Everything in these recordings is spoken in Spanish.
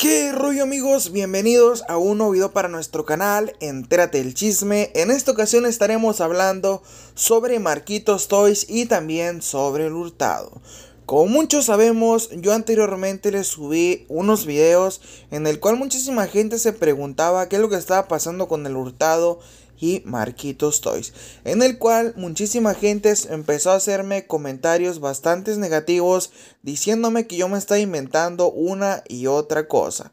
¿Qué rollo amigos? Bienvenidos a un nuevo video para nuestro canal, entérate el chisme. En esta ocasión estaremos hablando sobre Marquitos Toys y también sobre el hurtado. Como muchos sabemos, yo anteriormente les subí unos videos en el cual muchísima gente se preguntaba qué es lo que estaba pasando con el hurtado y Marquitos Toys, en el cual muchísima gente empezó a hacerme comentarios bastante negativos diciéndome que yo me estaba inventando una y otra cosa.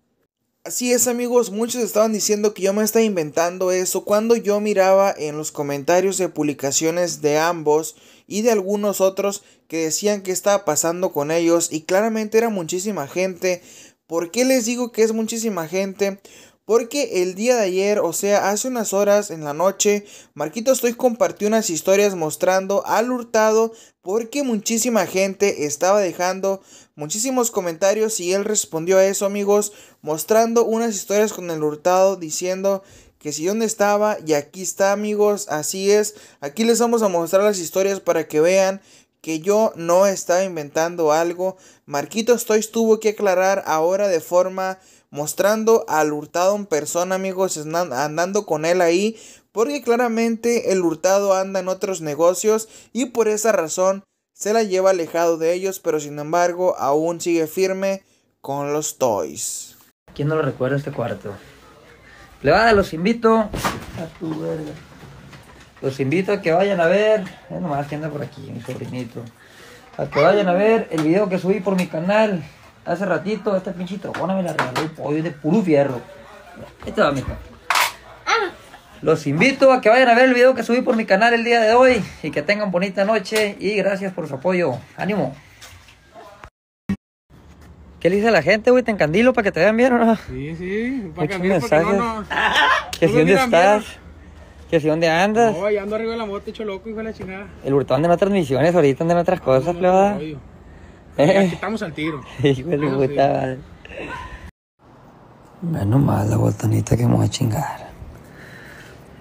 Así es amigos, muchos estaban diciendo que yo me estaba inventando eso cuando yo miraba en los comentarios de publicaciones de ambos y de algunos otros que decían que estaba pasando con ellos y claramente era muchísima gente. ¿Por qué les digo que es muchísima gente? Porque el día de ayer, o sea, hace unas horas en la noche, Marquito estoy compartió unas historias mostrando al hurtado porque muchísima gente estaba dejando muchísimos comentarios y él respondió a eso, amigos, mostrando unas historias con el hurtado diciendo que si dónde estaba y aquí está, amigos, así es. Aquí les vamos a mostrar las historias para que vean que yo no estaba inventando algo. Marquitos Toys tuvo que aclarar ahora de forma mostrando al Hurtado en persona, amigos, andando con él ahí, porque claramente el Hurtado anda en otros negocios y por esa razón se la lleva alejado de ellos, pero sin embargo aún sigue firme con los Toys. ¿Quién no lo recuerda este cuarto? Levada los invito a tu verga los invito a que vayan a ver, eh, nomás que anda por aquí, mi sobrinito, a que vayan a ver el video que subí por mi canal hace ratito, este pinchito, me la regaló el pollo de puro fierro. esto va, mijo. Los invito a que vayan a ver el video que subí por mi canal el día de hoy y que tengan bonita noche y gracias por su apoyo. ¡Ánimo! ¿Qué le dice a la gente, güey? ¿Te encandilo para que te vean bien o no? Sí, sí, para que, porque No, no. que si dónde estás. ¿Qué así ¿dónde andas? No, ya ando arriba de la moto, hecho loco, hijo de la chingada. El hurtón de otras misiones, ahorita andan otras cosas, no, Aquí eh. estamos al tiro. hijo de puta madre. Menos la botanita que vamos a chingar.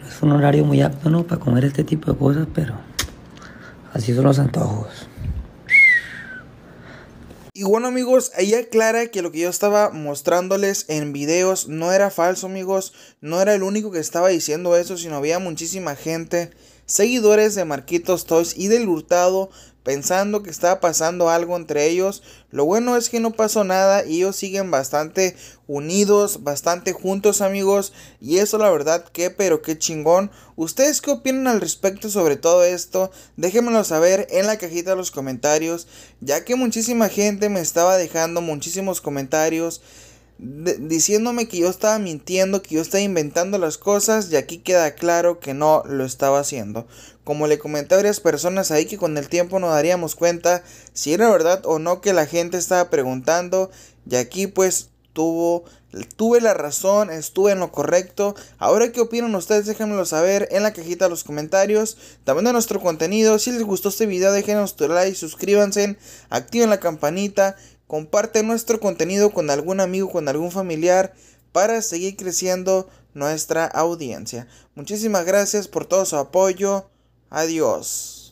No es un horario muy apto, ¿no? Para comer este tipo de cosas, pero así son los antojos. Y bueno amigos, ella aclara que lo que yo estaba mostrándoles en videos no era falso amigos, no era el único que estaba diciendo eso, sino había muchísima gente, seguidores de Marquitos Toys y del Hurtado, pensando que estaba pasando algo entre ellos. Lo bueno es que no pasó nada y ellos siguen bastante unidos, bastante juntos amigos. Y eso la verdad que, pero qué chingón. ¿Ustedes qué opinan al respecto sobre todo esto? Déjenmelo saber en la cajita de los comentarios, ya que muchísima gente me estaba dejando muchísimos comentarios diciéndome que yo estaba mintiendo, que yo estaba inventando las cosas y aquí queda claro que no lo estaba haciendo. Como le comenté a varias personas ahí que con el tiempo nos daríamos cuenta si era verdad o no que la gente estaba preguntando y aquí pues tuvo tuve la razón, estuve en lo correcto. Ahora, ¿qué opinan ustedes? Déjenmelo saber en la cajita de los comentarios. También de nuestro contenido. Si les gustó este video, déjenos tu like, suscríbanse, activen la campanita. Comparte nuestro contenido con algún amigo, con algún familiar, para seguir creciendo nuestra audiencia. Muchísimas gracias por todo su apoyo. Adiós.